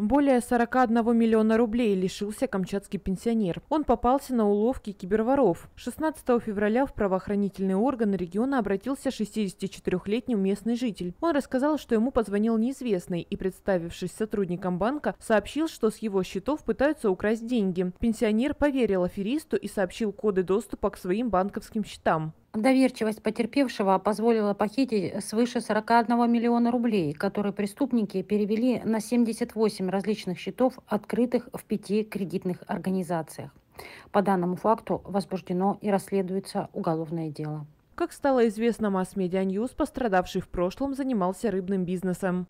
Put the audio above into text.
Более 41 миллиона рублей лишился камчатский пенсионер. Он попался на уловки киберворов. 16 февраля в правоохранительные органы региона обратился 64-летний местный житель. Он рассказал, что ему позвонил неизвестный и, представившись сотрудником банка, сообщил, что с его счетов пытаются украсть деньги. Пенсионер поверил аферисту и сообщил коды доступа к своим банковским счетам. Доверчивость потерпевшего позволила похитить свыше 41 миллиона рублей, которые преступники перевели на 78 различных счетов, открытых в пяти кредитных организациях. По данному факту возбуждено и расследуется уголовное дело. Как стало известно масс-медиа-ньюс, пострадавший в прошлом занимался рыбным бизнесом.